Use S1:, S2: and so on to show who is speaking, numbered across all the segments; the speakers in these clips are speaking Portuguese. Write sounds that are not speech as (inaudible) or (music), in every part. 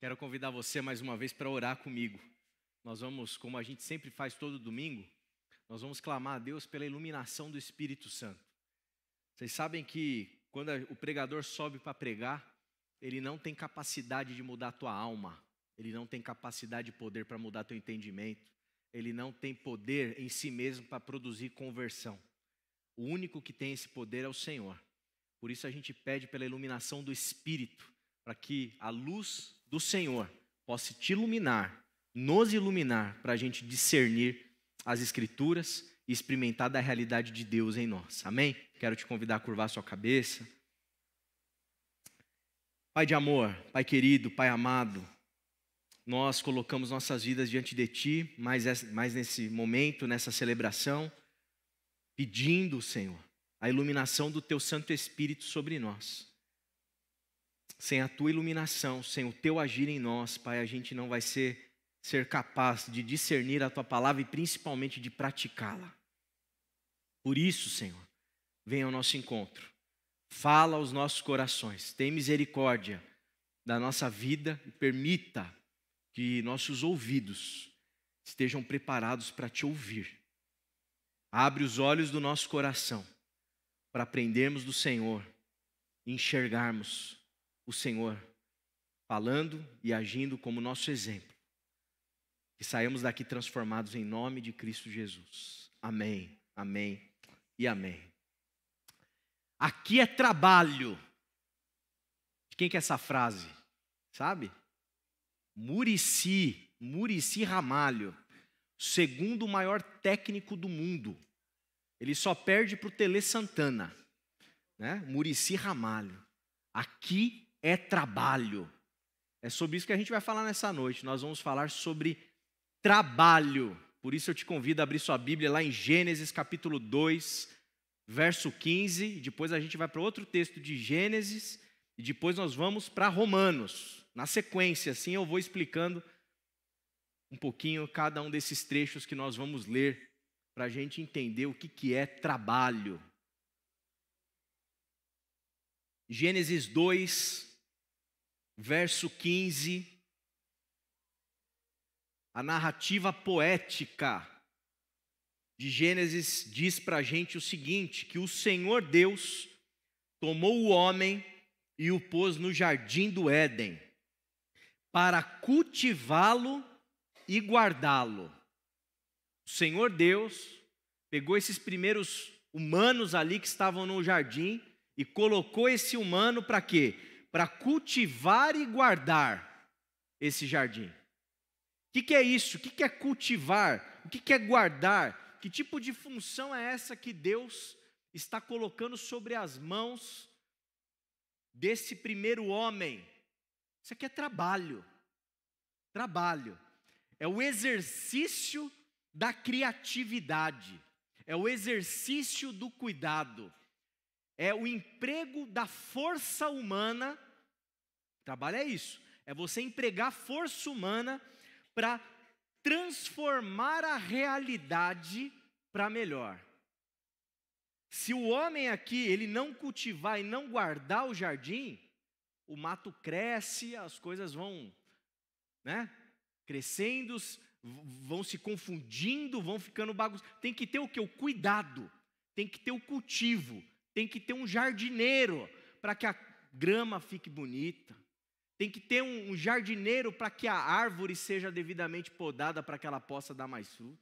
S1: Quero convidar você mais uma vez para orar comigo. Nós vamos, como a gente sempre faz todo domingo, nós vamos clamar a Deus pela iluminação do Espírito Santo. Vocês sabem que quando o pregador sobe para pregar, ele não tem capacidade de mudar a tua alma, ele não tem capacidade de poder para mudar teu entendimento, ele não tem poder em si mesmo para produzir conversão. O único que tem esse poder é o Senhor. Por isso a gente pede pela iluminação do Espírito para que a luz do Senhor possa te iluminar, nos iluminar, para a gente discernir as Escrituras e experimentar da realidade de Deus em nós. Amém? Quero te convidar a curvar a sua cabeça. Pai de amor, Pai querido, Pai amado, nós colocamos nossas vidas diante de Ti, mais, nesse momento, nessa celebração, pedindo, Senhor, a iluminação do Teu Santo Espírito sobre nós sem a tua iluminação, sem o teu agir em nós, Pai, a gente não vai ser ser capaz de discernir a tua palavra e principalmente de praticá-la. Por isso, Senhor, vem ao nosso encontro. Fala aos nossos corações, tem misericórdia da nossa vida e permita que nossos ouvidos estejam preparados para te ouvir. Abre os olhos do nosso coração para aprendermos do Senhor, enxergarmos o Senhor falando e agindo como nosso exemplo. Que saímos daqui transformados em nome de Cristo Jesus. Amém, amém e amém. Aqui é trabalho. De quem que é essa frase? Sabe? Murici, Murici Ramalho, segundo maior técnico do mundo. Ele só perde para o Tele Santana, né? Murici Ramalho. Aqui é trabalho. É sobre isso que a gente vai falar nessa noite. Nós vamos falar sobre trabalho. Por isso eu te convido a abrir sua Bíblia lá em Gênesis capítulo 2, verso 15. Depois a gente vai para outro texto de Gênesis e depois nós vamos para Romanos. Na sequência, assim eu vou explicando um pouquinho cada um desses trechos que nós vamos ler para a gente entender o que, que é trabalho. Gênesis 2, verso 15, a narrativa poética de Gênesis diz para a gente o seguinte: que o Senhor Deus tomou o homem e o pôs no jardim do Éden para cultivá-lo e guardá-lo. O Senhor Deus pegou esses primeiros humanos ali que estavam no jardim e colocou esse humano para quê? para cultivar e guardar esse jardim. O que, que é isso? O que, que é cultivar? O que, que é guardar? Que tipo de função é essa que Deus está colocando sobre as mãos desse primeiro homem? Isso aqui é trabalho. Trabalho. É o exercício da criatividade. É o exercício do cuidado é o emprego da força humana. Trabalho é isso, é você empregar força humana para transformar a realidade para melhor. Se o homem aqui ele não cultivar e não guardar o jardim, o mato cresce, as coisas vão, né? Crescendo, vão se confundindo, vão ficando bagunçados. Tem que ter o que? O cuidado, tem que ter o cultivo, tem que ter um jardineiro para que a grama fique bonita, tem que ter um, jardineiro para que a árvore seja devidamente podada para que ela possa dar mais fruto,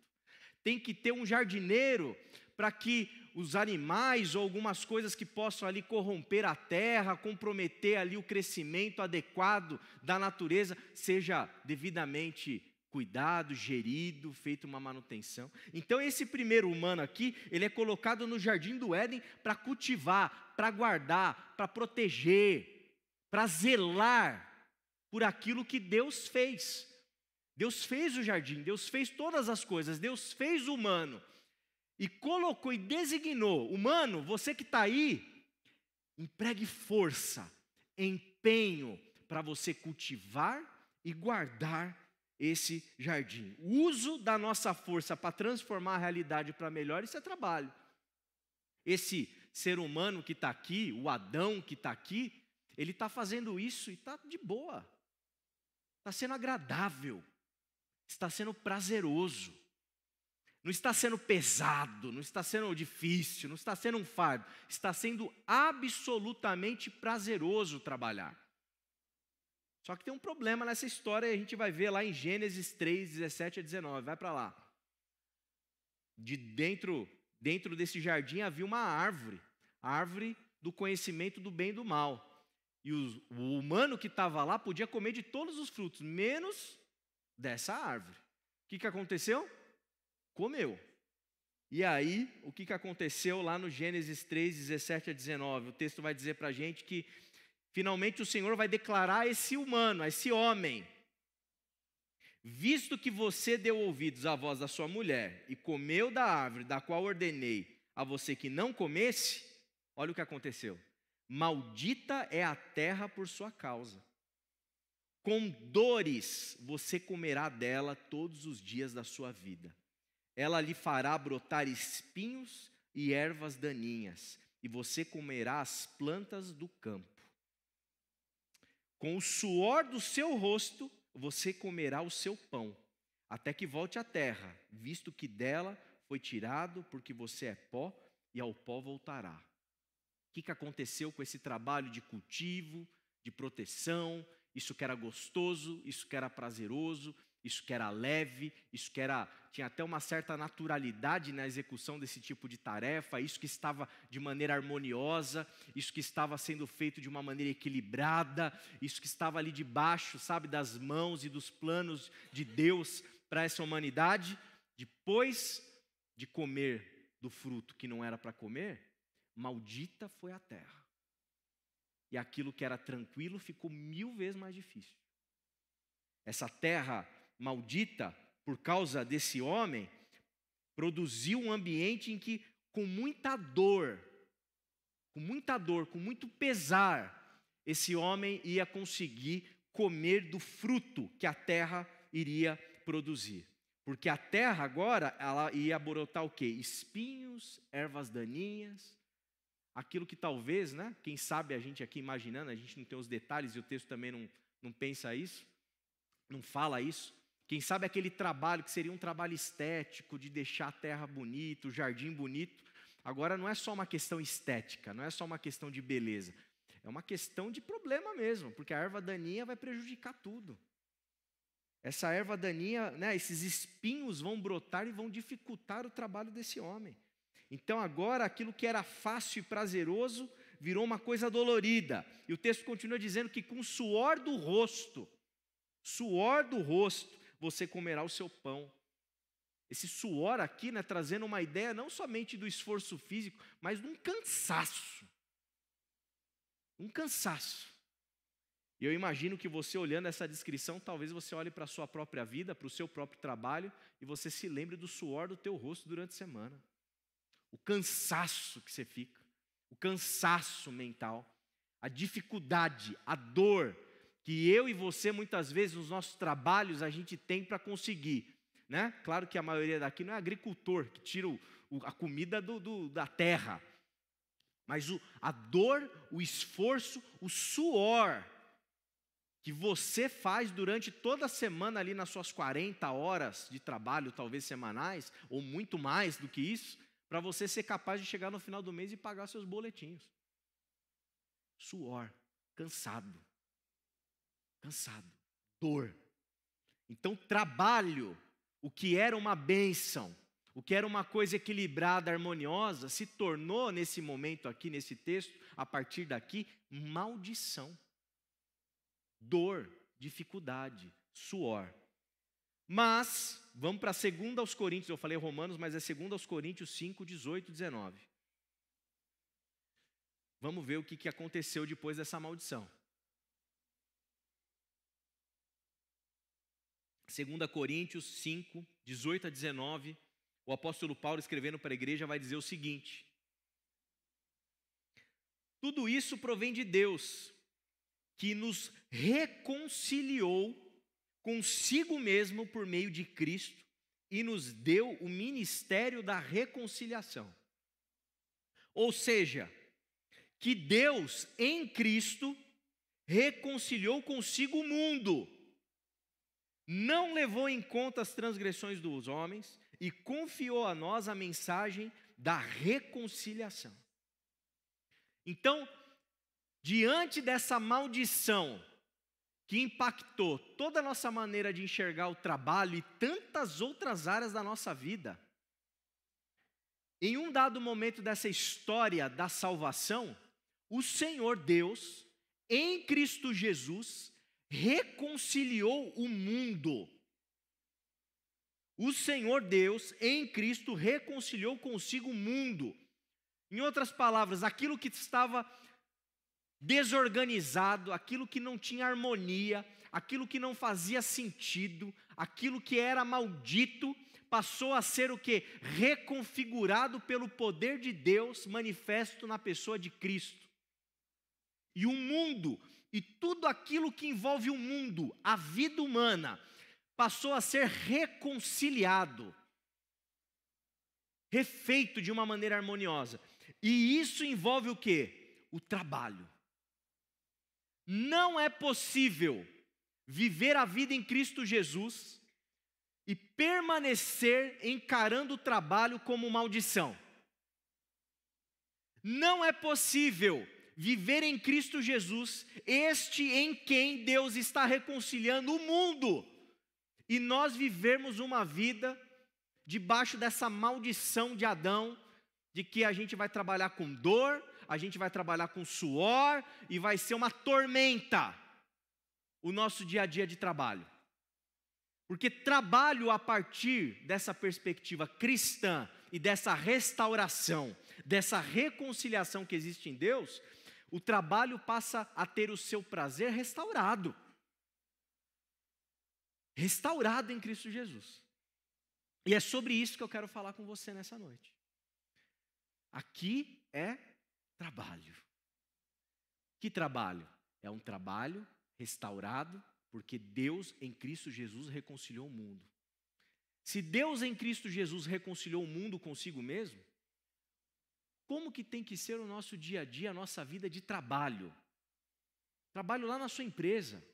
S1: tem que ter um jardineiro para que os animais ou algumas coisas que possam ali corromper a terra, comprometer ali o crescimento adequado da natureza, seja devidamente cuidado, gerido, feito uma manutenção. Então esse primeiro humano aqui, ele é colocado no jardim do Éden para cultivar, para guardar, para proteger, para zelar por aquilo que Deus fez. Deus fez o jardim, Deus fez todas as coisas, Deus fez o humano e colocou e designou, humano, você que está aí, empregue força, empenho para você cultivar e guardar esse jardim. O uso da nossa força para transformar a realidade para melhor, isso é trabalho. Esse ser humano que está aqui, o Adão que está aqui, ele está fazendo isso e está de boa. Está sendo agradável. Está sendo prazeroso. Não está sendo pesado, não está sendo difícil, não está sendo um fardo. Está sendo absolutamente prazeroso trabalhar. Só que tem um problema nessa história, a gente vai ver lá em Gênesis 3, 17 a 19. Vai para lá. De dentro, dentro desse jardim havia uma árvore, a árvore do conhecimento do bem e do mal. E o humano que estava lá podia comer de todos os frutos, menos dessa árvore. O que, que aconteceu? Comeu. E aí, o que, que aconteceu lá no Gênesis 3, 17 a 19? O texto vai dizer para a gente que Finalmente o Senhor vai declarar a esse humano, a esse homem: Visto que você deu ouvidos à voz da sua mulher e comeu da árvore da qual ordenei a você que não comesse, olha o que aconteceu. Maldita é a terra por sua causa. Com dores você comerá dela todos os dias da sua vida. Ela lhe fará brotar espinhos e ervas daninhas, e você comerá as plantas do campo. Com o suor do seu rosto você comerá o seu pão, até que volte à terra, visto que dela foi tirado, porque você é pó e ao pó voltará. O que, que aconteceu com esse trabalho de cultivo, de proteção? Isso que era gostoso, isso que era prazeroso, isso que era leve, isso que era tinha até uma certa naturalidade na execução desse tipo de tarefa, isso que estava de maneira harmoniosa, isso que estava sendo feito de uma maneira equilibrada, isso que estava ali debaixo, sabe, das mãos e dos planos de Deus para essa humanidade, depois de comer do fruto que não era para comer, maldita foi a terra. E aquilo que era tranquilo ficou mil vezes mais difícil. Essa terra maldita por causa desse homem, produziu um ambiente em que, com muita dor, com muita dor, com muito pesar, esse homem ia conseguir comer do fruto que a terra iria produzir. Porque a terra agora, ela ia brotar o quê? Espinhos, ervas daninhas, aquilo que talvez, né? Quem sabe a gente aqui imaginando, a gente não tem os detalhes e o texto também não, não pensa isso, não fala isso, quem sabe aquele trabalho que seria um trabalho estético, de deixar a terra bonita, o jardim bonito, agora não é só uma questão estética, não é só uma questão de beleza. É uma questão de problema mesmo, porque a erva daninha vai prejudicar tudo. Essa erva daninha, né, esses espinhos vão brotar e vão dificultar o trabalho desse homem. Então agora aquilo que era fácil e prazeroso virou uma coisa dolorida. E o texto continua dizendo que com suor do rosto, suor do rosto, você comerá o seu pão. Esse suor aqui, né, trazendo uma ideia não somente do esforço físico, mas de um cansaço. Um cansaço. E eu imagino que você olhando essa descrição, talvez você olhe para a sua própria vida, para o seu próprio trabalho e você se lembre do suor do teu rosto durante a semana. O cansaço que você fica, o cansaço mental, a dificuldade, a dor, que eu e você, muitas vezes, nos nossos trabalhos, a gente tem para conseguir. Né? Claro que a maioria daqui não é agricultor, que tira o, o, a comida do, do, da terra. Mas o, a dor, o esforço, o suor que você faz durante toda a semana ali nas suas 40 horas de trabalho, talvez semanais, ou muito mais do que isso, para você ser capaz de chegar no final do mês e pagar seus boletinhos. Suor, cansado cansado, dor. Então, trabalho, o que era uma bênção, o que era uma coisa equilibrada, harmoniosa, se tornou nesse momento aqui, nesse texto, a partir daqui, maldição. Dor, dificuldade, suor. Mas, vamos para 2 aos Coríntios, eu falei Romanos, mas é 2 aos Coríntios 5, 18 e 19. Vamos ver o que aconteceu depois dessa maldição. 2 Coríntios 5, 18 a 19, o apóstolo Paulo, escrevendo para a igreja, vai dizer o seguinte: Tudo isso provém de Deus, que nos reconciliou consigo mesmo por meio de Cristo e nos deu o ministério da reconciliação. Ou seja, que Deus em Cristo reconciliou consigo o mundo não levou em conta as transgressões dos homens e confiou a nós a mensagem da reconciliação. Então, diante dessa maldição que impactou toda a nossa maneira de enxergar o trabalho e tantas outras áreas da nossa vida, em um dado momento dessa história da salvação, o Senhor Deus, em Cristo Jesus, reconciliou o mundo. O Senhor Deus, em Cristo, reconciliou consigo o mundo. Em outras palavras, aquilo que estava desorganizado, aquilo que não tinha harmonia, aquilo que não fazia sentido, aquilo que era maldito, passou a ser o que? Reconfigurado pelo poder de Deus manifesto na pessoa de Cristo. E o mundo e tudo aquilo que envolve o mundo, a vida humana, passou a ser reconciliado, refeito de uma maneira harmoniosa. E isso envolve o quê? O trabalho. Não é possível viver a vida em Cristo Jesus e permanecer encarando o trabalho como maldição. Não é possível viver em Cristo Jesus, este em quem Deus está reconciliando o mundo, e nós vivermos uma vida debaixo dessa maldição de Adão, de que a gente vai trabalhar com dor, a gente vai trabalhar com suor e vai ser uma tormenta o nosso dia a dia de trabalho. Porque trabalho a partir dessa perspectiva cristã e dessa restauração, dessa reconciliação que existe em Deus, o trabalho passa a ter o seu prazer restaurado. Restaurado em Cristo Jesus. E é sobre isso que eu quero falar com você nessa noite. Aqui é trabalho. Que trabalho? É um trabalho restaurado porque Deus em Cristo Jesus reconciliou o mundo. Se Deus em Cristo Jesus reconciliou o mundo consigo mesmo, como que tem que ser o nosso dia a dia, a nossa vida de trabalho. Trabalho lá na sua empresa.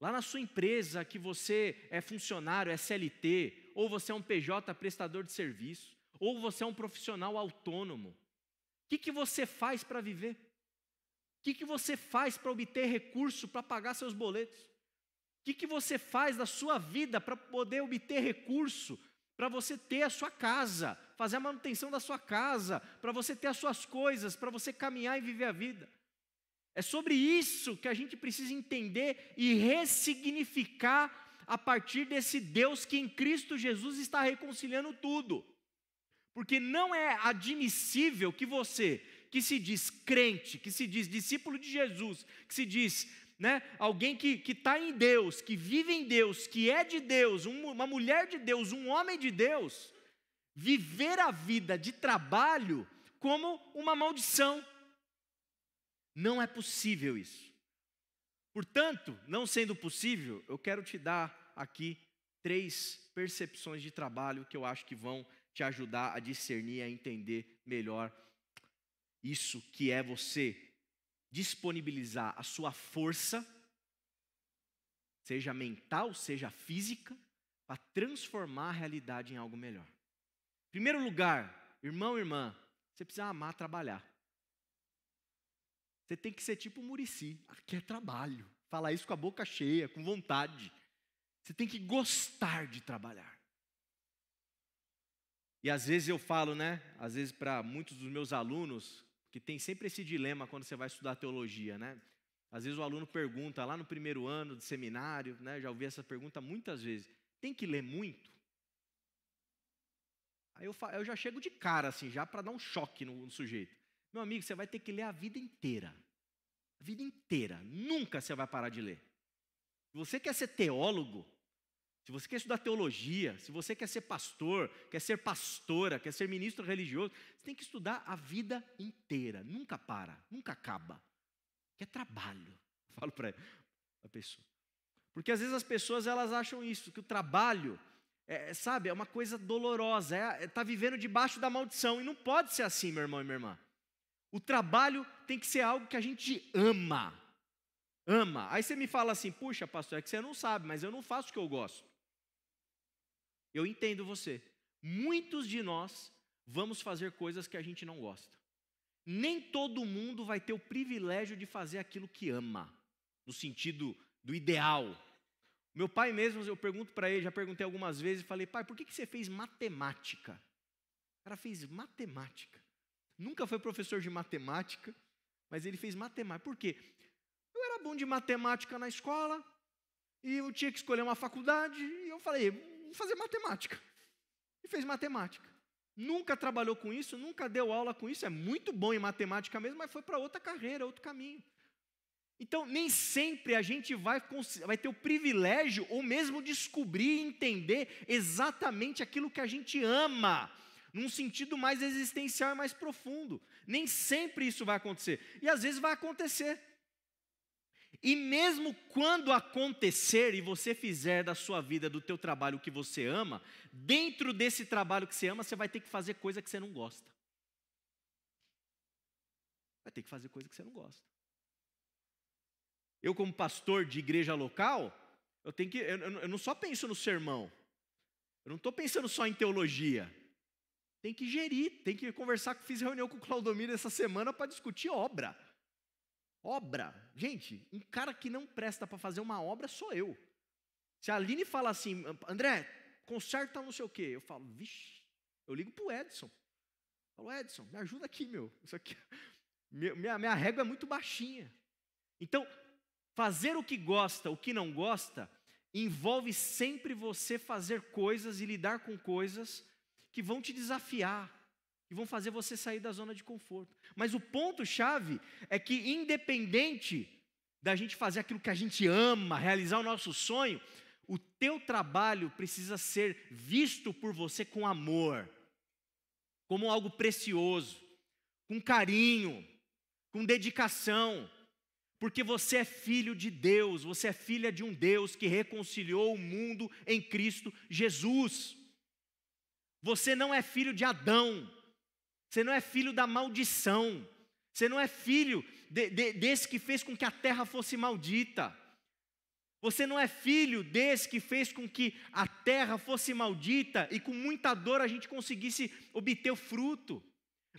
S1: Lá na sua empresa que você é funcionário, é CLT, ou você é um PJ prestador de serviço, ou você é um profissional autônomo. O que, que você faz para viver? O que, que você faz para obter recurso para pagar seus boletos? O que, que você faz da sua vida para poder obter recurso para você ter a sua casa, fazer a manutenção da sua casa, para você ter as suas coisas, para você caminhar e viver a vida. É sobre isso que a gente precisa entender e ressignificar a partir desse Deus que em Cristo Jesus está reconciliando tudo. Porque não é admissível que você, que se diz crente, que se diz discípulo de Jesus, que se diz né, alguém que está em Deus, que vive em Deus, que é de Deus, uma mulher de Deus, um homem de Deus, viver a vida de trabalho como uma maldição. Não é possível isso. Portanto, não sendo possível, eu quero te dar aqui três percepções de trabalho que eu acho que vão te ajudar a discernir, a entender melhor isso que é você disponibilizar a sua força, seja mental, seja física, para transformar a realidade em algo melhor. Primeiro lugar, irmão e irmã, você precisa amar trabalhar. Você tem que ser tipo Murici, aqui é trabalho. Falar isso com a boca cheia, com vontade. Você tem que gostar de trabalhar. E às vezes eu falo, né? Às vezes para muitos dos meus alunos, que tem sempre esse dilema quando você vai estudar teologia, né? Às vezes o aluno pergunta lá no primeiro ano de seminário, né? Já ouvi essa pergunta muitas vezes. Tem que ler muito? Aí eu, eu já chego de cara, assim, já para dar um choque no, no sujeito. Meu amigo, você vai ter que ler a vida inteira. A vida inteira. Nunca você vai parar de ler. Se você quer ser teólogo, se você quer estudar teologia, se você quer ser pastor, quer ser pastora, quer ser ministro religioso, você tem que estudar a vida inteira. Nunca para, nunca acaba. Que é trabalho. (laughs) Eu falo para a pessoa. Porque às vezes as pessoas elas acham isso, que o trabalho é, é, sabe, é uma coisa dolorosa, está é, é tá vivendo debaixo da maldição. E não pode ser assim, meu irmão e minha irmã. O trabalho tem que ser algo que a gente ama. Ama. Aí você me fala assim, puxa, pastor, é que você não sabe, mas eu não faço o que eu gosto. Eu entendo você. Muitos de nós vamos fazer coisas que a gente não gosta. Nem todo mundo vai ter o privilégio de fazer aquilo que ama, no sentido do ideal, meu pai mesmo, eu pergunto para ele, já perguntei algumas vezes, e falei, pai, por que, que você fez matemática? O cara fez matemática. Nunca foi professor de matemática, mas ele fez matemática. Por quê? Eu era bom de matemática na escola, e eu tinha que escolher uma faculdade, e eu falei, vou fazer matemática. E fez matemática. Nunca trabalhou com isso, nunca deu aula com isso, é muito bom em matemática mesmo, mas foi para outra carreira, outro caminho. Então, nem sempre a gente vai, vai ter o privilégio ou mesmo descobrir e entender exatamente aquilo que a gente ama, num sentido mais existencial e mais profundo. Nem sempre isso vai acontecer. E às vezes vai acontecer. E mesmo quando acontecer e você fizer da sua vida, do teu trabalho o que você ama, dentro desse trabalho que você ama, você vai ter que fazer coisa que você não gosta. Vai ter que fazer coisa que você não gosta. Eu, como pastor de igreja local, eu tenho que. Eu, eu não só penso no sermão. Eu não estou pensando só em teologia. Tem que gerir, tem que conversar. Fiz reunião com o Claudomiro essa semana para discutir obra. Obra. Gente, um cara que não presta para fazer uma obra sou eu. Se a Aline fala assim, André, conserta não sei o quê, eu falo, vixe, eu ligo pro Edson. Eu falo, Edson, me ajuda aqui, meu. Isso aqui, (laughs) minha, minha régua é muito baixinha. Então, Fazer o que gosta, o que não gosta, envolve sempre você fazer coisas e lidar com coisas que vão te desafiar, que vão fazer você sair da zona de conforto. Mas o ponto-chave é que, independente da gente fazer aquilo que a gente ama, realizar o nosso sonho, o teu trabalho precisa ser visto por você com amor, como algo precioso, com carinho, com dedicação porque você é filho de Deus, você é filha de um Deus que reconciliou o mundo em Cristo Jesus. Você não é filho de Adão, você não é filho da maldição, você não é filho de, de, desse que fez com que a terra fosse maldita. Você não é filho desse que fez com que a terra fosse maldita e com muita dor a gente conseguisse obter o fruto.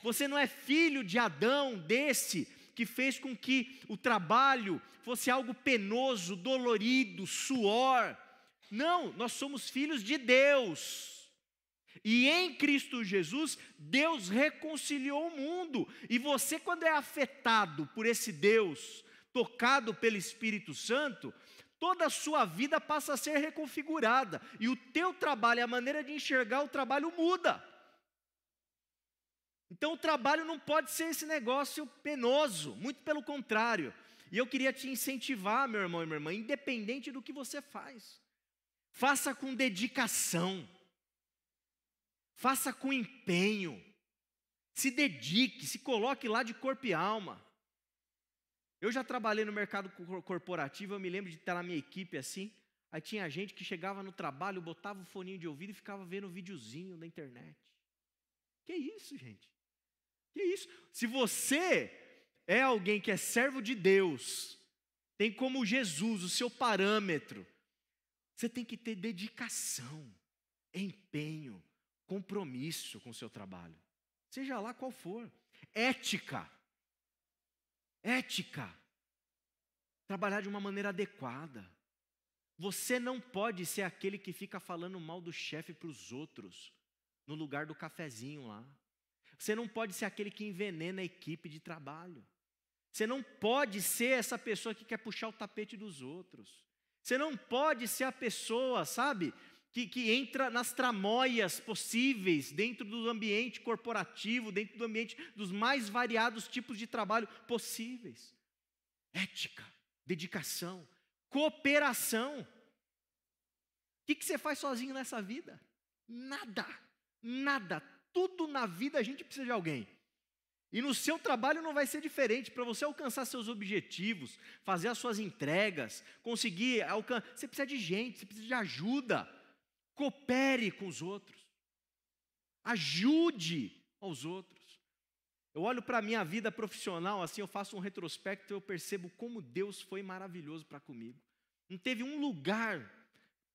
S1: Você não é filho de Adão, desse que fez com que o trabalho fosse algo penoso, dolorido, suor. Não, nós somos filhos de Deus. E em Cristo Jesus, Deus reconciliou o mundo. E você, quando é afetado por esse Deus, tocado pelo Espírito Santo, toda a sua vida passa a ser reconfigurada. E o teu trabalho, a maneira de enxergar o trabalho muda. Então o trabalho não pode ser esse negócio penoso, muito pelo contrário. E eu queria te incentivar, meu irmão e minha irmã, independente do que você faz, faça com dedicação, faça com empenho, se dedique, se coloque lá de corpo e alma. Eu já trabalhei no mercado corporativo, eu me lembro de estar na minha equipe assim, aí tinha gente que chegava no trabalho, botava o foninho de ouvido e ficava vendo o videozinho na internet. Que isso, gente? É isso? Se você é alguém que é servo de Deus, tem como Jesus o seu parâmetro, você tem que ter dedicação, empenho, compromisso com o seu trabalho, seja lá qual for. Ética. Ética. Trabalhar de uma maneira adequada. Você não pode ser aquele que fica falando mal do chefe para os outros, no lugar do cafezinho lá. Você não pode ser aquele que envenena a equipe de trabalho. Você não pode ser essa pessoa que quer puxar o tapete dos outros. Você não pode ser a pessoa, sabe, que, que entra nas tramóias possíveis dentro do ambiente corporativo, dentro do ambiente dos mais variados tipos de trabalho possíveis. Ética, dedicação, cooperação. O que, que você faz sozinho nessa vida? Nada, nada tudo na vida a gente precisa de alguém. E no seu trabalho não vai ser diferente. Para você alcançar seus objetivos, fazer as suas entregas, conseguir alcançar. Você precisa de gente, você precisa de ajuda. Coopere com os outros. Ajude aos outros. Eu olho para a minha vida profissional, assim, eu faço um retrospecto e eu percebo como Deus foi maravilhoso para comigo. Não teve um lugar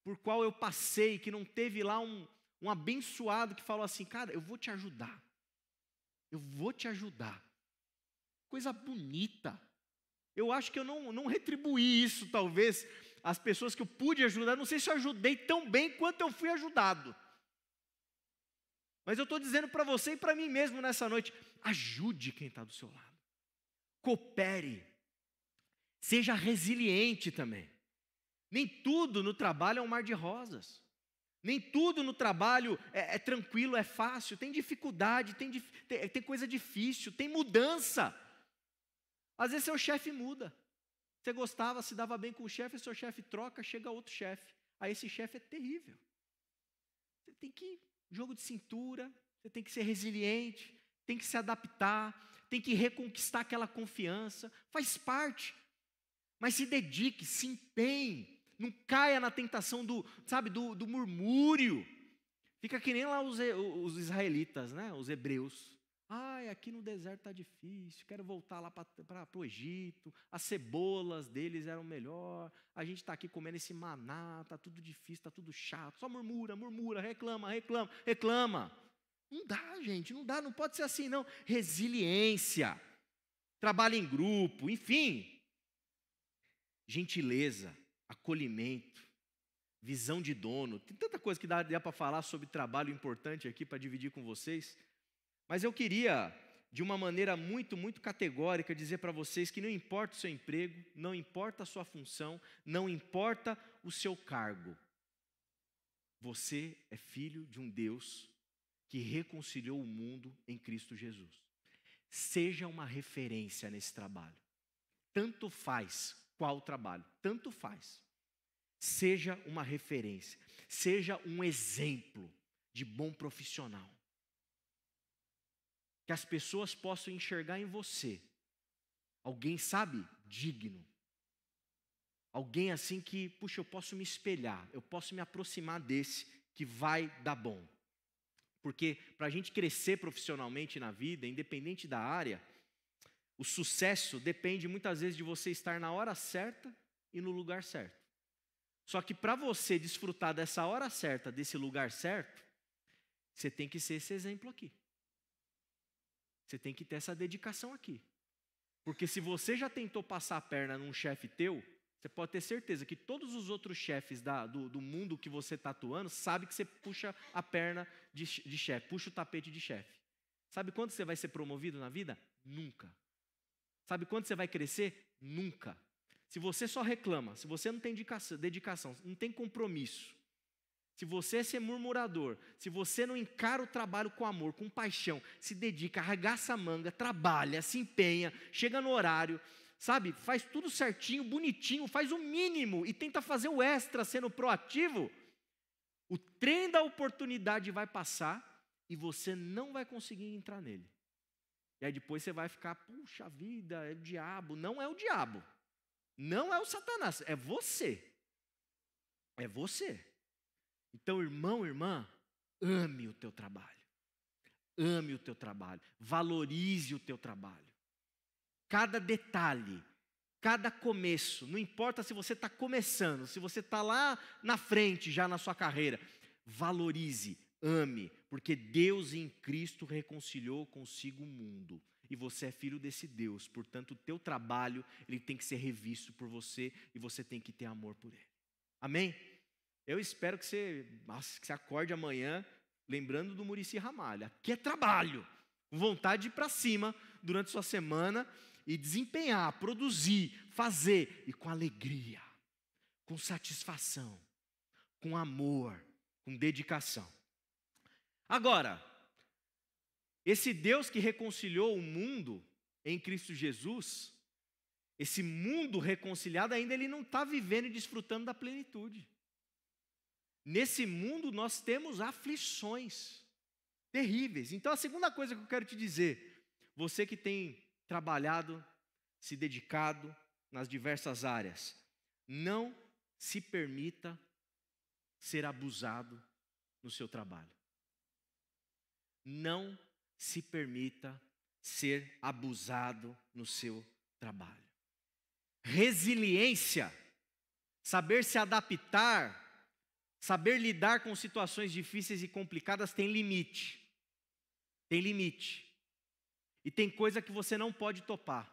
S1: por qual eu passei que não teve lá um, um abençoado que falou assim: Cara, eu vou te ajudar. Eu vou te ajudar. Coisa bonita. Eu acho que eu não, não retribuí isso, talvez, às pessoas que eu pude ajudar. Não sei se eu ajudei tão bem quanto eu fui ajudado. Mas eu estou dizendo para você e para mim mesmo nessa noite: ajude quem está do seu lado. Coopere. Seja resiliente também. Nem tudo no trabalho é um mar de rosas. Nem tudo no trabalho é, é tranquilo, é fácil, tem dificuldade, tem, tem, tem coisa difícil, tem mudança. Às vezes seu chefe muda. Você gostava, se dava bem com o chefe, seu chefe troca, chega outro chefe. Aí esse chefe é terrível. Você tem que jogo de cintura, você tem que ser resiliente, tem que se adaptar, tem que reconquistar aquela confiança, faz parte. Mas se dedique, se empenhe. Não caia na tentação do, sabe, do, do murmúrio. Fica que nem lá os, os israelitas, né? Os hebreus. Ai, aqui no deserto está difícil, quero voltar lá para o Egito, as cebolas deles eram melhor, a gente está aqui comendo esse maná, está tudo difícil, está tudo chato, só murmura, murmura, reclama, reclama, reclama. Não dá, gente, não dá, não pode ser assim, não. Resiliência, trabalho em grupo, enfim. Gentileza, acolhimento, visão de dono. Tem tanta coisa que dá, dá para falar sobre trabalho importante aqui para dividir com vocês. Mas eu queria, de uma maneira muito, muito categórica, dizer para vocês que não importa o seu emprego, não importa a sua função, não importa o seu cargo. Você é filho de um Deus que reconciliou o mundo em Cristo Jesus. Seja uma referência nesse trabalho. Tanto faz qual trabalho, tanto faz. Seja uma referência, seja um exemplo de bom profissional. Que as pessoas possam enxergar em você alguém, sabe, digno. Alguém assim que, puxa, eu posso me espelhar, eu posso me aproximar desse que vai dar bom. Porque para a gente crescer profissionalmente na vida, independente da área, o sucesso depende muitas vezes de você estar na hora certa e no lugar certo. Só que para você desfrutar dessa hora certa, desse lugar certo, você tem que ser esse exemplo aqui. Você tem que ter essa dedicação aqui. Porque se você já tentou passar a perna num chefe teu, você pode ter certeza que todos os outros chefes da, do, do, mundo que você está atuando sabe que você puxa a perna de, de chefe, puxa o tapete de chefe. Sabe quando você vai ser promovido na vida? Nunca. Sabe quando você vai crescer? Nunca. Se você só reclama, se você não tem dedicação, não tem compromisso, se você é murmurador, se você não encara o trabalho com amor, com paixão, se dedica, arregaça a manga, trabalha, se empenha, chega no horário, sabe, faz tudo certinho, bonitinho, faz o mínimo e tenta fazer o extra sendo proativo, o trem da oportunidade vai passar e você não vai conseguir entrar nele. E aí depois você vai ficar, puxa vida, é o diabo. Não é o diabo. Não é o Satanás, é você. É você. Então, irmão, irmã, ame o teu trabalho. Ame o teu trabalho. Valorize o teu trabalho. Cada detalhe, cada começo, não importa se você está começando, se você está lá na frente já na sua carreira, valorize, Ame, porque Deus em Cristo reconciliou consigo o mundo. E você é filho desse Deus, portanto, o teu trabalho, ele tem que ser revisto por você e você tem que ter amor por ele. Amém? Eu espero que você, que você acorde amanhã lembrando do Murici Ramalho. Aqui é trabalho, vontade de ir para cima durante sua semana e desempenhar, produzir, fazer e com alegria, com satisfação, com amor, com dedicação. Agora, esse Deus que reconciliou o mundo em Cristo Jesus, esse mundo reconciliado ainda ele não está vivendo e desfrutando da plenitude. Nesse mundo nós temos aflições terríveis. Então a segunda coisa que eu quero te dizer, você que tem trabalhado, se dedicado nas diversas áreas, não se permita ser abusado no seu trabalho não se permita ser abusado no seu trabalho. Resiliência, saber se adaptar, saber lidar com situações difíceis e complicadas tem limite. Tem limite. E tem coisa que você não pode topar.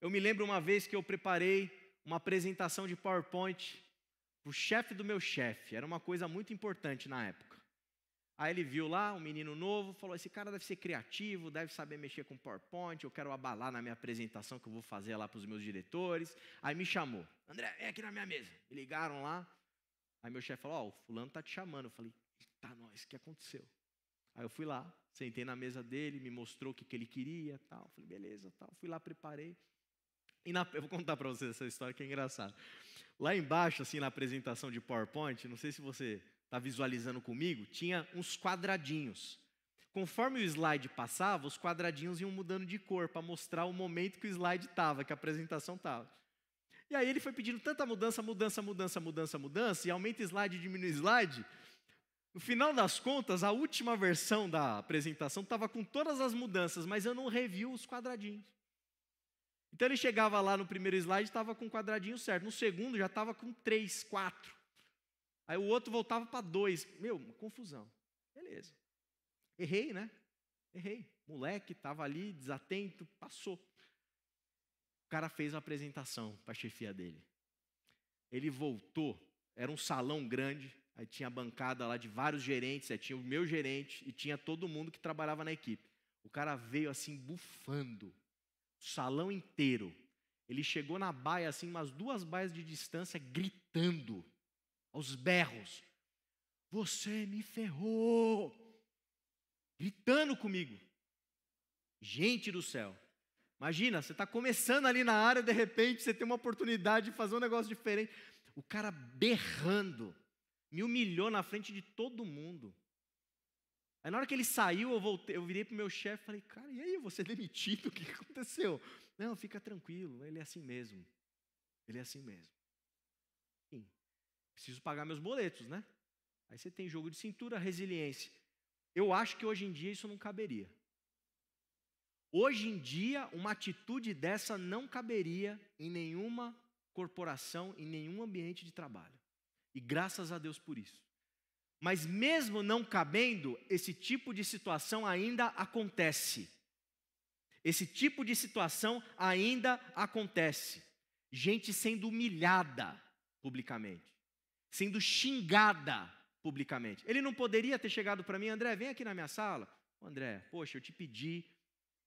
S1: Eu me lembro uma vez que eu preparei uma apresentação de PowerPoint para o chefe do meu chefe. Era uma coisa muito importante na época. Aí ele viu lá um menino novo, falou: esse cara deve ser criativo, deve saber mexer com PowerPoint, eu quero abalar na minha apresentação que eu vou fazer lá para os meus diretores. Aí me chamou: André, vem aqui na minha mesa. Me ligaram lá. Aí meu chefe falou: Ó, oh, o fulano tá te chamando. Eu falei: Eita, nós, o que aconteceu? Aí eu fui lá, sentei na mesa dele, me mostrou o que, que ele queria tal. Eu falei: beleza, tal. Fui lá, preparei. E na, eu vou contar para vocês essa história que é engraçada. Lá embaixo, assim, na apresentação de PowerPoint, não sei se você está visualizando comigo, tinha uns quadradinhos. Conforme o slide passava, os quadradinhos iam mudando de cor para mostrar o momento que o slide estava, que a apresentação estava. E aí ele foi pedindo tanta mudança, mudança, mudança, mudança, mudança, e aumenta slide, diminui slide. No final das contas, a última versão da apresentação estava com todas as mudanças, mas eu não revi os quadradinhos. Então ele chegava lá no primeiro slide, estava com o quadradinho certo. No segundo já estava com três, quatro. Aí o outro voltava para dois. Meu, uma confusão. Beleza. Errei, né? Errei. Moleque estava ali, desatento, passou. O cara fez a apresentação para a chefia dele. Ele voltou, era um salão grande, aí tinha a bancada lá de vários gerentes, aí tinha o meu gerente e tinha todo mundo que trabalhava na equipe. O cara veio assim bufando, o salão inteiro. Ele chegou na baia assim, umas duas baias de distância, gritando aos berros: Você me ferrou! Gritando comigo. Gente do céu. Imagina, você está começando ali na área, de repente você tem uma oportunidade de fazer um negócio diferente. O cara berrando, me humilhou na frente de todo mundo. Aí na hora que ele saiu, eu, voltei, eu virei para o meu chefe e falei, cara, e aí, você é demitido? O que aconteceu? Não, fica tranquilo, ele é assim mesmo. Ele é assim mesmo preciso pagar meus boletos, né? Aí você tem jogo de cintura, resiliência. Eu acho que hoje em dia isso não caberia. Hoje em dia, uma atitude dessa não caberia em nenhuma corporação, em nenhum ambiente de trabalho. E graças a Deus por isso. Mas mesmo não cabendo, esse tipo de situação ainda acontece. Esse tipo de situação ainda acontece. Gente sendo humilhada publicamente sendo xingada publicamente. Ele não poderia ter chegado para mim, André, vem aqui na minha sala. André, poxa, eu te pedi,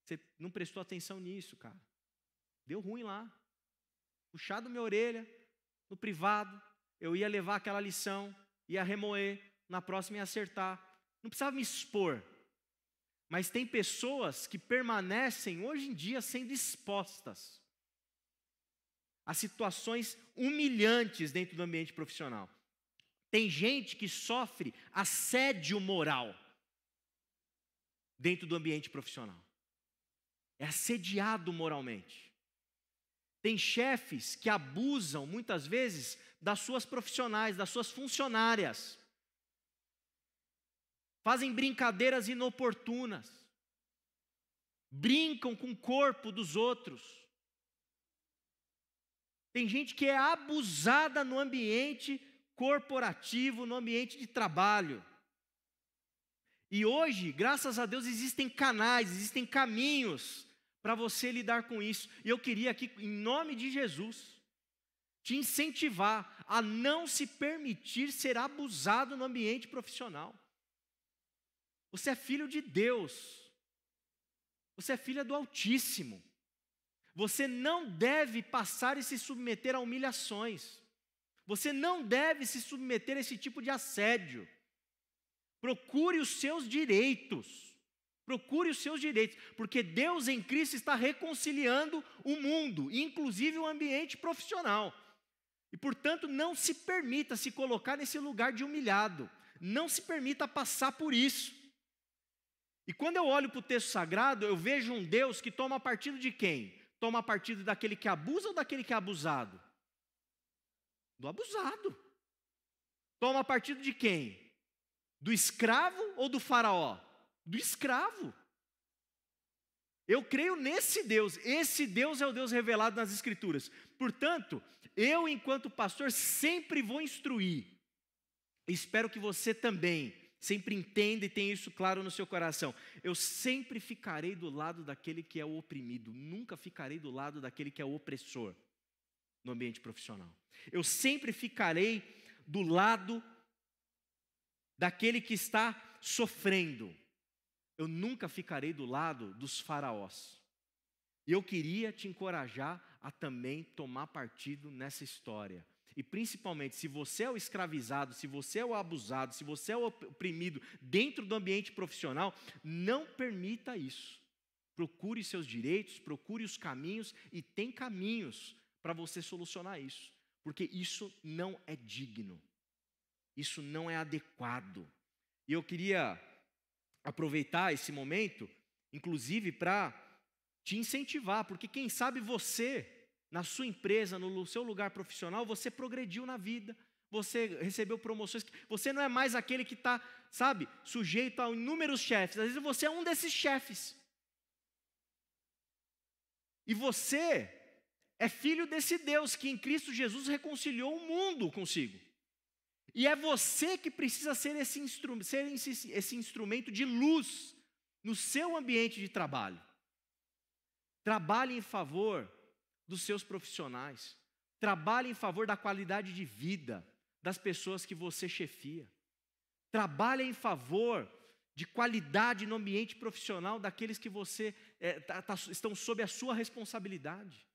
S1: você não prestou atenção nisso, cara. Deu ruim lá. Puxado minha orelha, no privado, eu ia levar aquela lição, ia remoer, na próxima ia acertar. Não precisava me expor. Mas tem pessoas que permanecem hoje em dia sendo expostas a situações humilhantes dentro do ambiente profissional. Tem gente que sofre assédio moral dentro do ambiente profissional. É assediado moralmente. Tem chefes que abusam, muitas vezes, das suas profissionais, das suas funcionárias. Fazem brincadeiras inoportunas. Brincam com o corpo dos outros tem gente que é abusada no ambiente corporativo, no ambiente de trabalho. E hoje, graças a Deus, existem canais, existem caminhos para você lidar com isso. E eu queria aqui, em nome de Jesus, te incentivar a não se permitir ser abusado no ambiente profissional. Você é filho de Deus. Você é filha do Altíssimo. Você não deve passar e se submeter a humilhações. Você não deve se submeter a esse tipo de assédio. Procure os seus direitos. Procure os seus direitos, porque Deus em Cristo está reconciliando o mundo, inclusive o ambiente profissional. E, portanto, não se permita se colocar nesse lugar de humilhado. Não se permita passar por isso. E quando eu olho para o texto sagrado, eu vejo um Deus que toma partido de quem? toma partido daquele que abusa ou daquele que é abusado? Do abusado. Toma partido de quem? Do escravo ou do faraó? Do escravo. Eu creio nesse Deus, esse Deus é o Deus revelado nas Escrituras. Portanto, eu, enquanto pastor, sempre vou instruir. Espero que você também Sempre entenda e tenha isso claro no seu coração. Eu sempre ficarei do lado daquele que é o oprimido, nunca ficarei do lado daquele que é o opressor no ambiente profissional. Eu sempre ficarei do lado daquele que está sofrendo. Eu nunca ficarei do lado dos faraós. E eu queria te encorajar a também tomar partido nessa história. E principalmente, se você é o escravizado, se você é o abusado, se você é o oprimido dentro do ambiente profissional, não permita isso. Procure seus direitos, procure os caminhos e tem caminhos para você solucionar isso, porque isso não é digno. Isso não é adequado. E eu queria aproveitar esse momento, inclusive para te incentivar, porque quem sabe você na sua empresa, no seu lugar profissional, você progrediu na vida, você recebeu promoções, você não é mais aquele que está, sabe, sujeito a inúmeros chefes. Às vezes você é um desses chefes. E você é filho desse Deus que em Cristo Jesus reconciliou o mundo consigo. E é você que precisa ser esse, instru ser esse, esse instrumento de luz no seu ambiente de trabalho. Trabalhe em favor dos seus profissionais. Trabalhe em favor da qualidade de vida das pessoas que você chefia. Trabalhe em favor de qualidade no ambiente profissional daqueles que você é, tá, tá, estão sob a sua responsabilidade.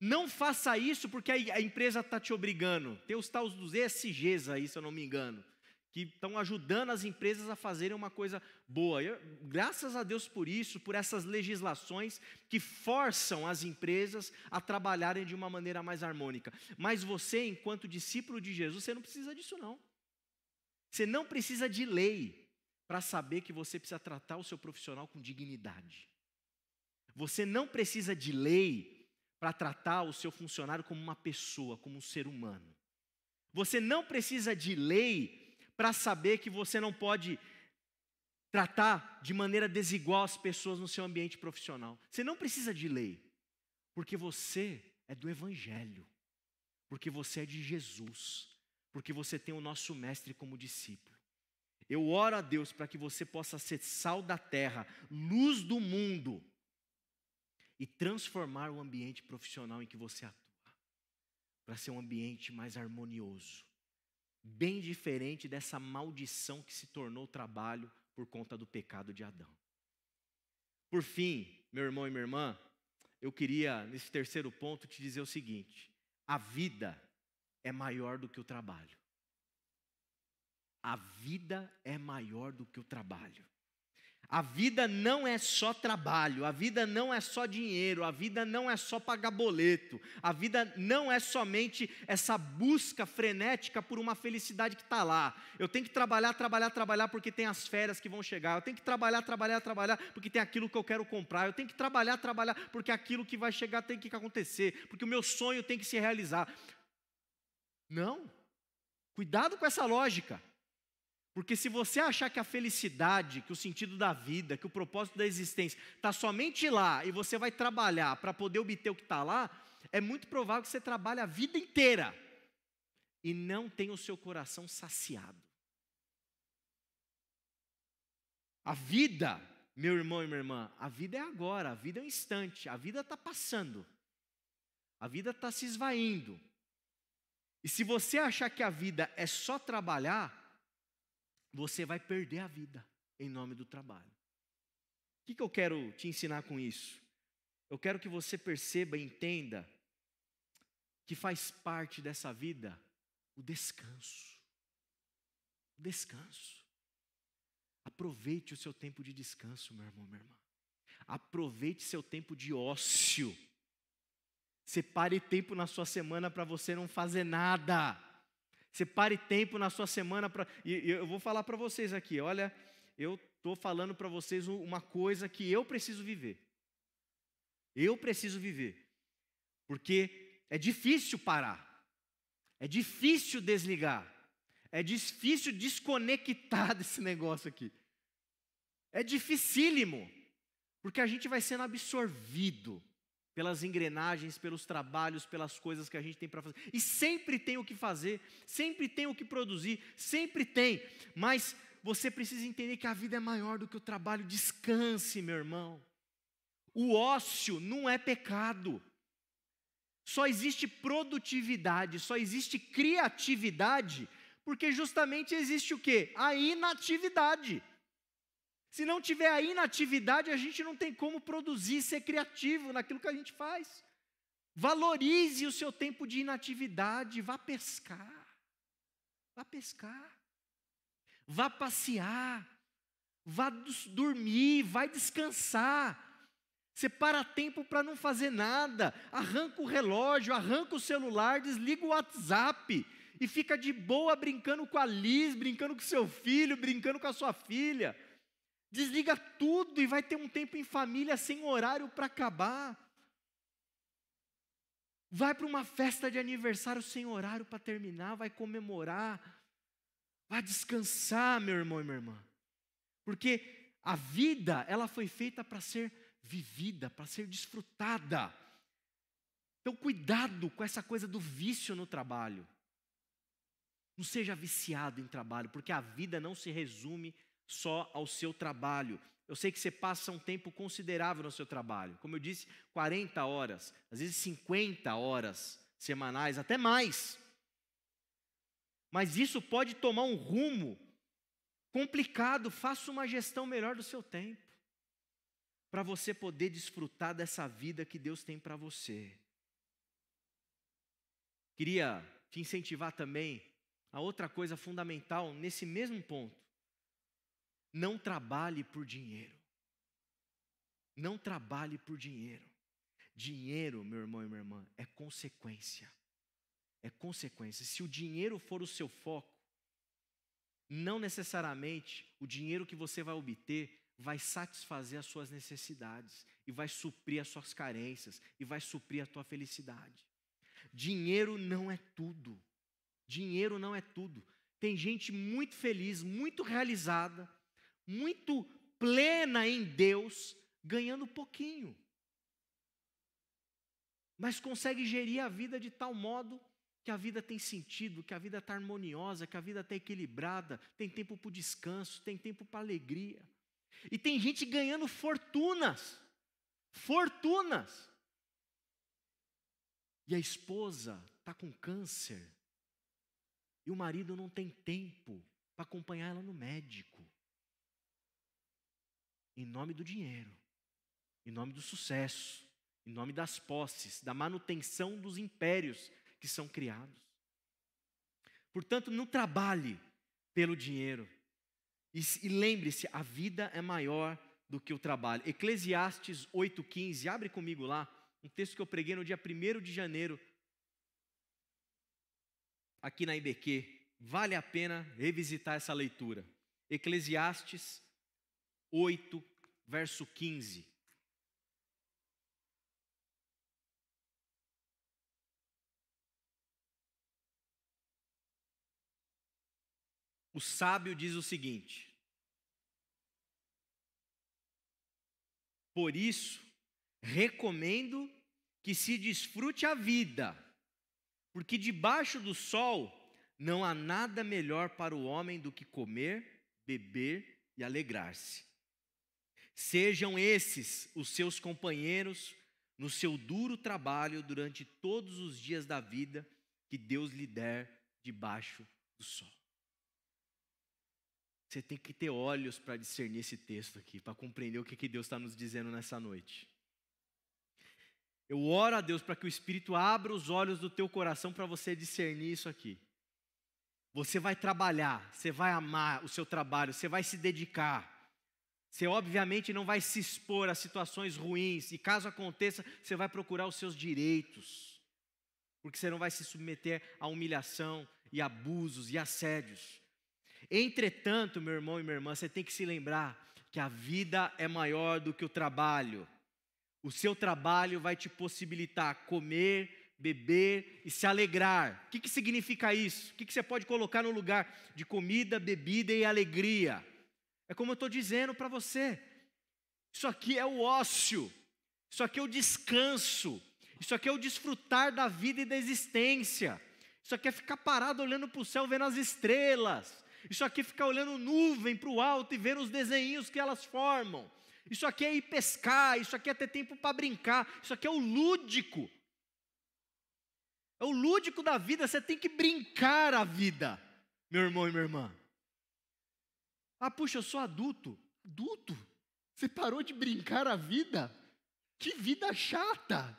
S1: Não faça isso porque a, empresa está te obrigando. Tem os tais dos ESGs aí, se eu não me engano que estão ajudando as empresas a fazerem uma coisa boa. Eu, graças a Deus por isso, por essas legislações que forçam as empresas a trabalharem de uma maneira mais harmônica. Mas você, enquanto discípulo de Jesus, você não precisa disso não. Você não precisa de lei para saber que você precisa tratar o seu profissional com dignidade. Você não precisa de lei para tratar o seu funcionário como uma pessoa, como um ser humano. Você não precisa de lei para saber que você não pode tratar de maneira desigual as pessoas no seu ambiente profissional. Você não precisa de lei, porque você é do Evangelho, porque você é de Jesus, porque você tem o nosso Mestre como discípulo. Eu oro a Deus para que você possa ser sal da terra, luz do mundo e transformar o ambiente profissional em que você atua, para ser um ambiente mais harmonioso, bem diferente dessa maldição que se tornou o trabalho por conta do pecado de Adão. Por fim, meu irmão e minha irmã, eu queria, nesse terceiro ponto, te dizer o seguinte: a vida é maior do que o trabalho. A vida é maior do que o trabalho. A vida não é só trabalho, a vida não é só dinheiro, a vida não é só pagar boleto, a vida não é somente essa busca frenética por uma felicidade que está lá. Eu tenho que trabalhar, trabalhar, trabalhar porque tem as férias que vão chegar, eu tenho que trabalhar, trabalhar, trabalhar porque tem aquilo que eu quero comprar, eu tenho que trabalhar, trabalhar porque aquilo que vai chegar tem que acontecer, porque o meu sonho tem que se realizar. Não, cuidado com essa lógica. Porque se você achar que a felicidade, que o sentido da vida, que o propósito da existência está somente lá e você vai trabalhar para poder obter o que está lá, é muito provável que você trabalhe a vida inteira e não tenha o seu coração saciado. A vida, meu irmão e minha irmã, a vida é agora, a vida é um instante, a vida está passando, a vida está se esvaindo. E se você achar que a vida é só trabalhar, você vai perder a vida em nome do trabalho. O que, eu quero te ensinar com isso? Eu quero que você perceba e entenda que faz parte dessa vida o descanso. O descanso. Aproveite o seu tempo de descanso, meu irmão, minha irmã. Aproveite seu tempo de ócio. Separe tempo na sua semana para você não fazer nada. Separe tempo na sua semana para. E eu vou falar para vocês aqui, olha, eu estou falando para vocês uma coisa que eu preciso viver. Eu preciso viver. Porque é difícil parar, é difícil desligar, é difícil desconectar (laughs) desse negócio aqui. É dificílimo, porque a gente vai sendo absorvido pelas engrenagens, pelos trabalhos, pelas coisas que a gente tem para fazer. E sempre tem o que fazer, sempre tem o que produzir, sempre tem. Mas você precisa entender que a vida é maior do que o trabalho. Descanse, meu irmão. O ócio não é pecado. Só existe produtividade, só existe criatividade, porque justamente existe o quê? A inatividade. Se não tiver a inatividade, a gente não tem como produzir, ser criativo naquilo que a gente faz. Valorize o seu tempo de inatividade, vá pescar. Vá pescar. Vá passear. Vá dormir, vai descansar. Separa tempo para não fazer nada. Arranca o relógio, arranca o celular, desliga o WhatsApp e fica de boa brincando com a Liz, brincando com seu filho, brincando com a sua filha Desliga tudo e vai ter um tempo em família sem horário para acabar. Vai para uma festa de aniversário sem horário para terminar, vai comemorar. Vai descansar, meu irmão e minha irmã. Porque a vida, ela foi feita para ser vivida, para ser desfrutada. Então, cuidado com essa coisa do vício no trabalho. Não seja viciado em trabalho, porque a vida não se resume só ao seu trabalho. Eu sei que você passa um tempo considerável no seu trabalho. Como eu disse, 40 horas, às vezes 50 horas semanais, até mais. Mas isso pode tomar um rumo complicado. Faça uma gestão melhor do seu tempo. Para você poder desfrutar dessa vida que Deus tem para você. Queria te incentivar também a outra coisa fundamental nesse mesmo ponto não trabalhe por dinheiro. Não trabalhe por dinheiro. Dinheiro, meu irmão e minha irmã, é consequência. É consequência. Se o dinheiro for o seu foco, não necessariamente o dinheiro que você vai obter vai satisfazer as suas necessidades e vai suprir as suas carências e vai suprir a tua felicidade. Dinheiro não é tudo. Dinheiro não é tudo. Tem gente muito feliz, muito realizada, muito plena em Deus, ganhando pouquinho. Mas consegue gerir a vida de tal modo que a vida tem sentido, que a vida está harmoniosa, que a vida está equilibrada, tem tempo para o descanso, tem tempo para alegria. E tem gente ganhando fortunas, fortunas. E a esposa está com câncer, e o marido não tem tempo para acompanhar ela no médico em nome do dinheiro, em nome do sucesso, em nome das posses, da manutenção dos impérios que são criados. Portanto, não trabalhe pelo dinheiro. E, e lembre-se, a vida é maior do que o trabalho. Eclesiastes 8,15, abre comigo lá, um texto que eu preguei no dia 1 de janeiro, aqui na IBQ. Vale a pena revisitar essa leitura. Eclesiastes 8, verso 15. O sábio diz o seguinte: Por isso, recomendo que se desfrute a vida, porque debaixo do sol não há nada melhor para o homem do que comer, beber e alegrar-se. Sejam esses os seus companheiros no seu duro trabalho durante todos os dias da vida que Deus lhe der debaixo do sol. Você tem que ter olhos para discernir esse texto aqui, para compreender o que, que Deus está nos dizendo nessa noite. Eu oro a Deus para que o Espírito abra os olhos do teu coração para você discernir isso aqui. Você vai trabalhar, você vai amar o seu trabalho, você vai se dedicar. Você obviamente não vai se expor a situações ruins, e caso aconteça, você vai procurar os seus direitos, porque você não vai se submeter a humilhação e abusos e assédios. Entretanto, meu irmão e minha irmã, você tem que se lembrar que a vida é maior do que o trabalho. O seu trabalho vai te possibilitar comer, beber e se alegrar. O que, que significa isso? O que, que você pode colocar no lugar de comida, bebida e alegria? É como eu estou dizendo para você. Isso aqui é o ócio, isso aqui é o descanso, isso aqui é o desfrutar da vida e da existência. Isso aqui é ficar parado olhando para o céu, vendo as estrelas. Isso aqui é ficar olhando nuvem para o alto e vendo os desenhinhos que elas formam. Isso aqui é ir pescar, isso aqui é ter tempo para brincar, isso aqui é o lúdico. É o lúdico da vida, você tem que brincar a vida, meu irmão e minha irmã. Ah, puxa, eu sou adulto. Adulto? Você parou de brincar a vida? Que vida chata!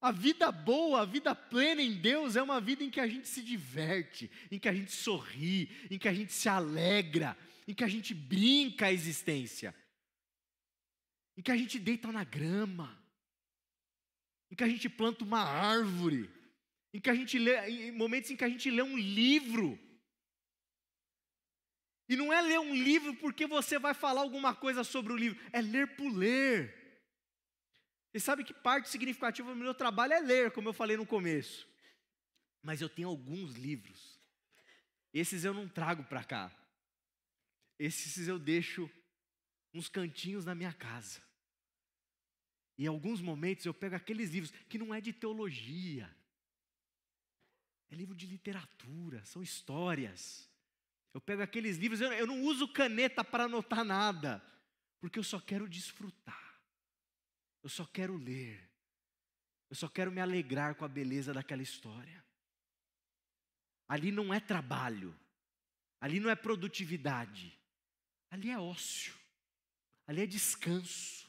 S1: A vida boa, a vida plena em Deus é uma vida em que a gente se diverte, em que a gente sorri, em que a gente se alegra, em que a gente brinca a existência, em que a gente deita na grama, em que a gente planta uma árvore, em que a gente lê, em momentos em que a gente lê um livro e não é ler um livro porque você vai falar alguma coisa sobre o livro, é ler por ler. E sabe que parte significativa do meu trabalho é ler, como eu falei no começo. Mas eu tenho alguns livros. Esses eu não trago para cá. Esses eu deixo uns cantinhos na minha casa. E em alguns momentos eu pego aqueles livros que não é de teologia. É livro de literatura, são histórias. Eu pego aqueles livros, eu não uso caneta para anotar nada, porque eu só quero desfrutar, eu só quero ler, eu só quero me alegrar com a beleza daquela história. Ali não é trabalho, ali não é produtividade, ali é ócio, ali é descanso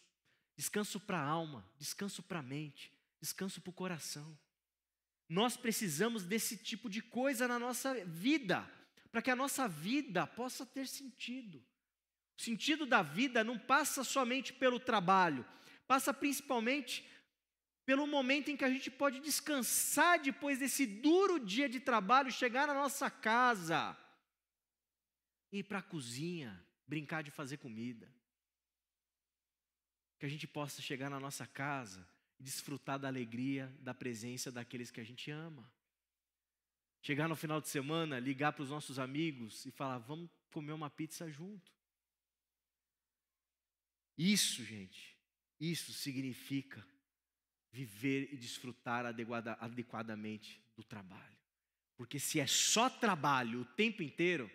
S1: descanso para a alma, descanso para a mente, descanso para o coração. Nós precisamos desse tipo de coisa na nossa vida para que a nossa vida possa ter sentido. O sentido da vida não passa somente pelo trabalho, passa principalmente pelo momento em que a gente pode descansar depois desse duro dia de trabalho, chegar na nossa casa, e ir para a cozinha, brincar de fazer comida. Que a gente possa chegar na nossa casa e desfrutar da alegria da presença daqueles que a gente ama. Chegar no final de semana, ligar para os nossos amigos e falar: vamos comer uma pizza junto. Isso, gente, isso significa viver e desfrutar adequada, adequadamente do trabalho. Porque se é só trabalho o tempo inteiro,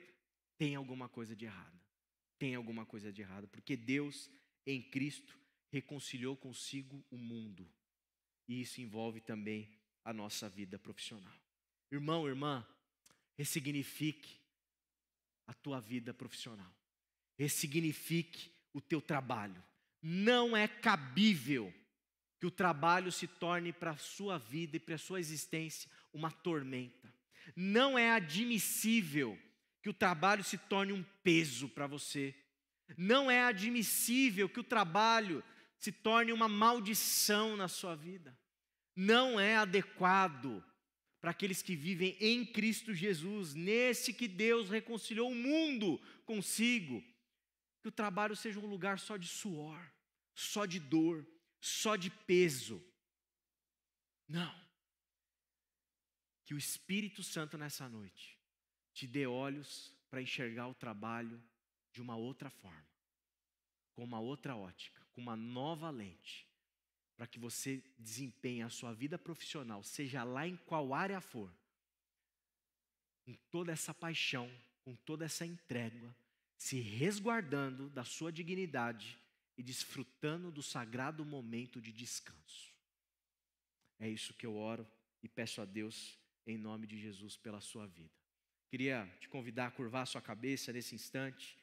S1: tem alguma coisa de errada. Tem alguma coisa de errada. Porque Deus, em Cristo, reconciliou consigo o mundo. E isso envolve também a nossa vida profissional. Irmão, irmã, ressignifique a tua vida profissional. Ressignifique o teu trabalho. Não é cabível que o trabalho se torne para a sua vida e para a sua existência uma tormenta. Não é admissível que o trabalho se torne um peso para você. Não é admissível que o trabalho se torne uma maldição na sua vida. Não é adequado para aqueles que vivem em Cristo Jesus, nesse que Deus reconciliou o mundo consigo. Que o trabalho seja um lugar só de suor, só de dor, só de peso. Não. Que o Espírito Santo nessa noite te dê olhos para enxergar o trabalho de uma outra forma, com uma outra ótica, com uma nova lente para que você desempenhe a sua vida profissional, seja lá em qual área for, com toda essa paixão, com toda essa entrega, se resguardando da sua dignidade e desfrutando do sagrado momento de descanso. É isso que eu oro e peço a Deus em nome de Jesus pela sua vida. Queria te convidar a curvar a sua cabeça nesse instante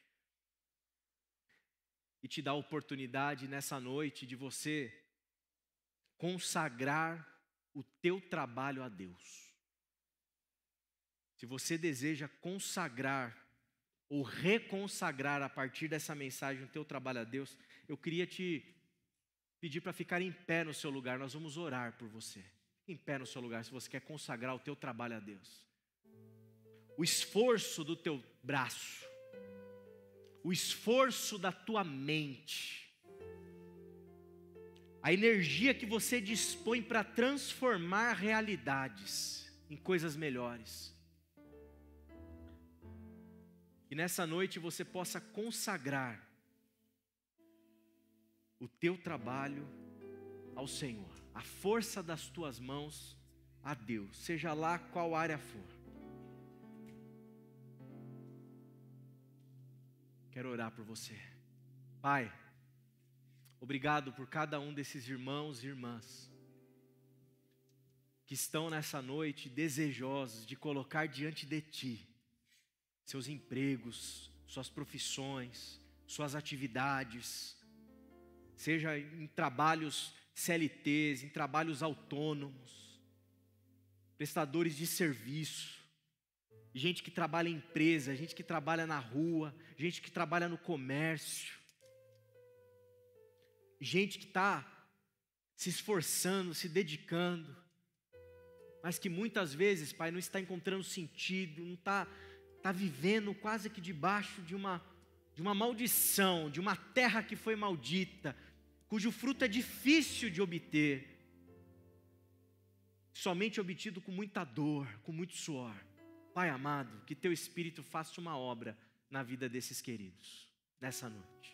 S1: e te dar a oportunidade nessa noite de você consagrar o teu trabalho a Deus. Se você deseja consagrar ou reconsagrar a partir dessa mensagem o teu trabalho a Deus, eu queria te pedir para ficar em pé no seu lugar, nós vamos orar por você. Fique em pé no seu lugar se você quer consagrar o teu trabalho a Deus. O esforço do teu braço, o esforço da tua mente, a energia que você dispõe para transformar realidades em coisas melhores. E nessa noite você possa consagrar o teu trabalho ao Senhor, a força das tuas mãos a Deus, seja lá qual área for. Quero orar por você. Pai, Obrigado por cada um desses irmãos e irmãs que estão nessa noite desejosos de colocar diante de Ti seus empregos, suas profissões, suas atividades, seja em trabalhos CLTs, em trabalhos autônomos, prestadores de serviço, gente que trabalha em empresa, gente que trabalha na rua, gente que trabalha no comércio gente que está se esforçando, se dedicando, mas que muitas vezes, Pai, não está encontrando sentido, não está tá vivendo quase que debaixo de uma, de uma maldição, de uma terra que foi maldita, cujo fruto é difícil de obter, somente obtido com muita dor, com muito suor. Pai amado, que teu Espírito faça uma obra na vida desses queridos, nessa noite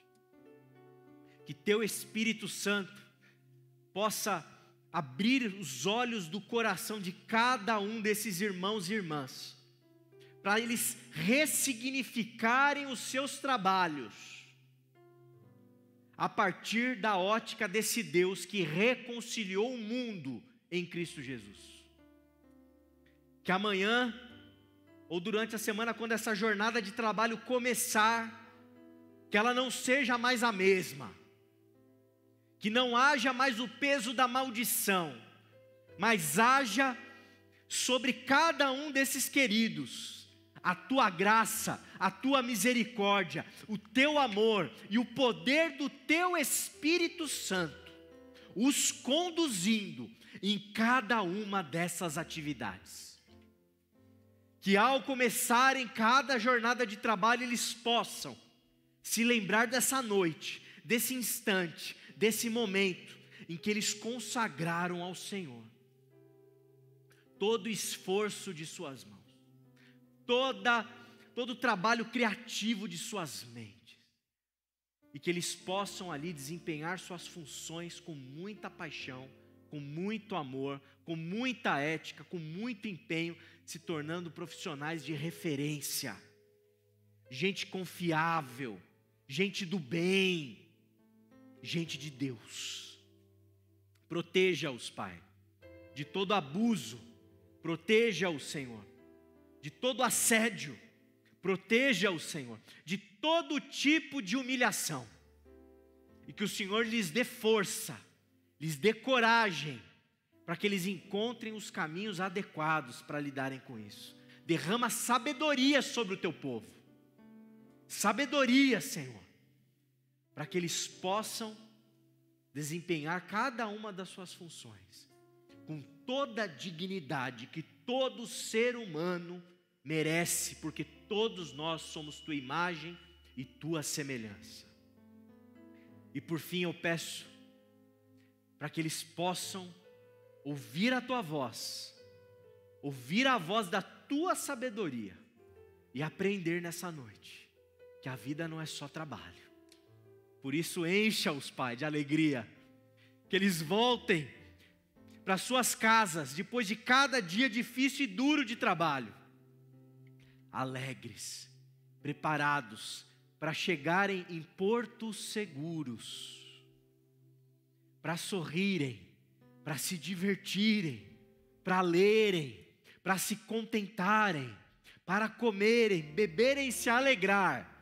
S1: que teu Espírito Santo possa abrir os olhos do coração de cada um desses irmãos e irmãs, para eles ressignificarem os seus trabalhos a partir da ótica desse Deus que reconciliou o mundo em Cristo Jesus. Que amanhã ou durante a semana, quando essa jornada de trabalho começar, que ela não seja mais a mesma que não haja mais o peso da maldição, mas haja sobre cada um desses queridos a tua graça, a tua misericórdia, o teu amor e o poder do teu Espírito Santo, os conduzindo em cada uma dessas atividades. Que ao começarem cada jornada de trabalho, eles possam se lembrar dessa noite, desse instante, desse momento em que eles consagraram ao Senhor todo o esforço de suas mãos, toda, todo o trabalho criativo de suas mentes, e que eles possam ali desempenhar suas funções com muita paixão, com muito amor, com muita ética, com muito empenho, se tornando profissionais de referência, gente confiável, gente do bem gente de Deus. Proteja-os, Pai, de todo abuso, proteja-os, Senhor, de todo assédio, proteja-os, Senhor, de todo tipo de humilhação. E que o Senhor lhes dê força, lhes dê coragem, para que eles encontrem os caminhos adequados para lidarem com isso. Derrama sabedoria sobre o teu povo. Sabedoria, Senhor para que eles possam desempenhar cada uma das suas funções com toda a dignidade que todo ser humano merece, porque todos nós somos tua imagem e tua semelhança. E por fim eu peço para que eles possam ouvir a tua voz, ouvir a voz da tua sabedoria e aprender nessa noite que a vida não é só trabalho, por isso, encha-os, Pai, de alegria, que eles voltem para suas casas depois de cada dia difícil e duro de trabalho, alegres, preparados para chegarem em portos seguros, para sorrirem, para se divertirem, para lerem, para se contentarem, para comerem, beberem e se alegrar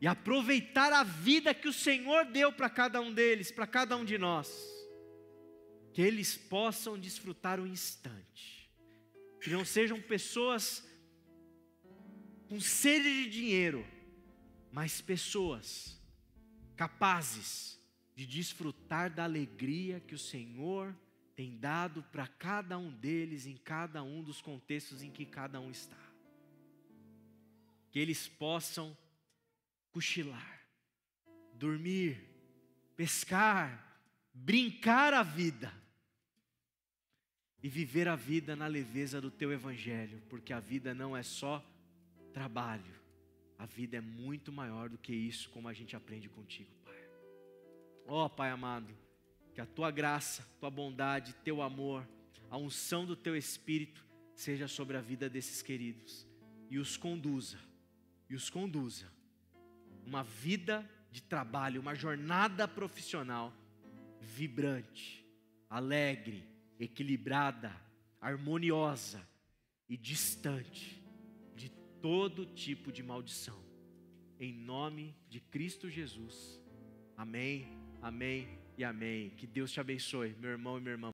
S1: e aproveitar a vida que o Senhor deu para cada um deles, para cada um de nós, que eles possam desfrutar o instante, que não sejam pessoas com sede de dinheiro, mas pessoas capazes de desfrutar da alegria que o Senhor tem dado para cada um deles em cada um dos contextos em que cada um está. Que eles possam cochilar, dormir, pescar, brincar a vida e viver a vida na leveza do teu evangelho, porque a vida não é só trabalho. A vida é muito maior do que isso, como a gente aprende contigo, Pai. Ó oh, Pai amado, que a tua graça, tua bondade, teu amor, a unção do teu espírito seja sobre a vida desses queridos e os conduza, e os conduza uma vida de trabalho, uma jornada profissional vibrante, alegre, equilibrada, harmoniosa e distante de todo tipo de maldição. Em nome de Cristo Jesus. Amém, amém e amém. Que Deus te abençoe, meu irmão e minha irmã.